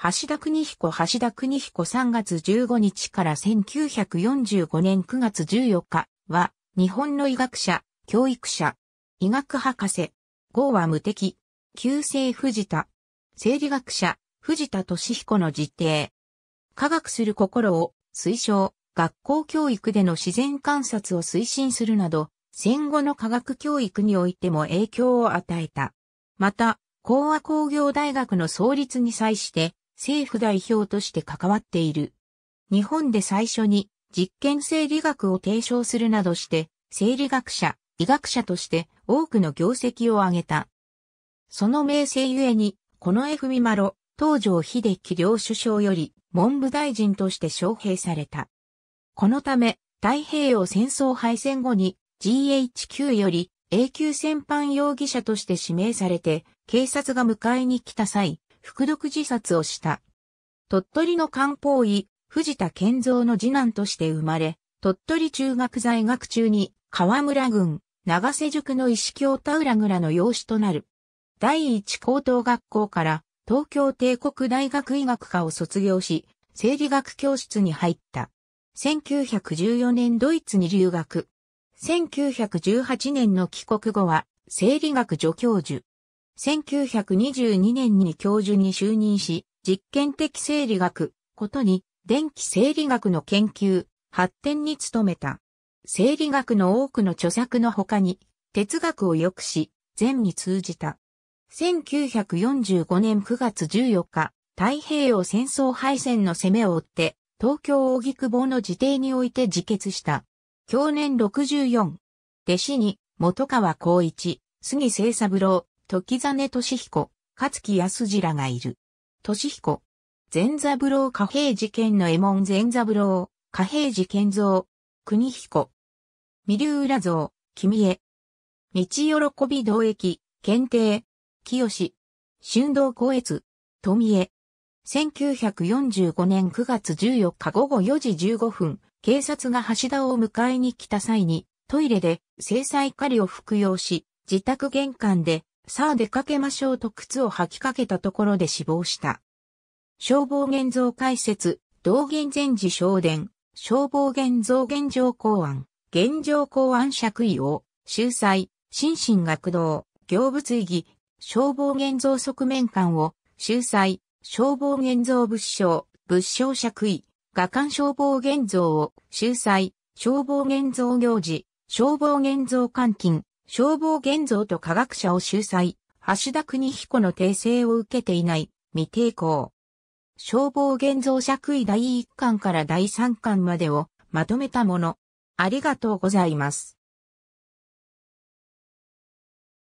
橋田邦彦橋田邦彦3月15日から1945年9月14日は日本の医学者、教育者、医学博士、号は無敵、旧姓藤田、生理学者、藤田敏彦の実定。科学する心を推奨、学校教育での自然観察を推進するなど、戦後の科学教育においても影響を与えた。また、講和工業大学の創立に際して、政府代表として関わっている。日本で最初に実験生理学を提唱するなどして、生理学者、医学者として多くの業績を挙げた。その名声ゆえに、この F・ ミマロ、東条秀樹両首相より文部大臣として招聘された。このため、太平洋戦争敗戦後に GHQ より A 級戦犯容疑者として指名されて、警察が迎えに来た際、服毒自殺をした。鳥取の漢方医、藤田健造の次男として生まれ、鳥取中学在学中に河村郡、長瀬塾の石京田浦村の養子となる。第一高等学校から東京帝国大学医学科を卒業し、生理学教室に入った。1914年ドイツに留学。1918年の帰国後は、生理学助教授、1922年に教授に就任し、実験的生理学、ことに電気生理学の研究、発展に努めた。生理学の多くの著作の他に、哲学を良くし、善に通じた。1945年9月14日、太平洋戦争敗戦の攻めを追って、東京大木久の自邸において自決した。去年64。弟子に、元川光一、杉清三郎、時真俊彦、勝木康次らがいる。俊彦、前三郎貨幣事件の絵門前三郎、貨幣事件像、国彦、三流浦像、君へ。道喜び同駅、検定、清、春道光悦、富江。1945年9月14日午後4時15分、警察が橋田を迎えに来た際に、トイレで制裁狩りを服用し、自宅玄関でさあ出かけましょうと靴を履きかけたところで死亡した。消防現像解説、道元禅寺昇伝、消防現像現状公安、現状公安爵位を、秀才、心身学道、行物意義、消防現像側面館を、秀才、消防現像物証、物証爵位、画館消防現像を、秀才、消防現像行事、消防現像監禁、消防現像と科学者を秀才、橋田邦彦の訂正を受けていない未抵抗。消防現像爵位第1巻から第3巻までをまとめたもの。ありがとうございます。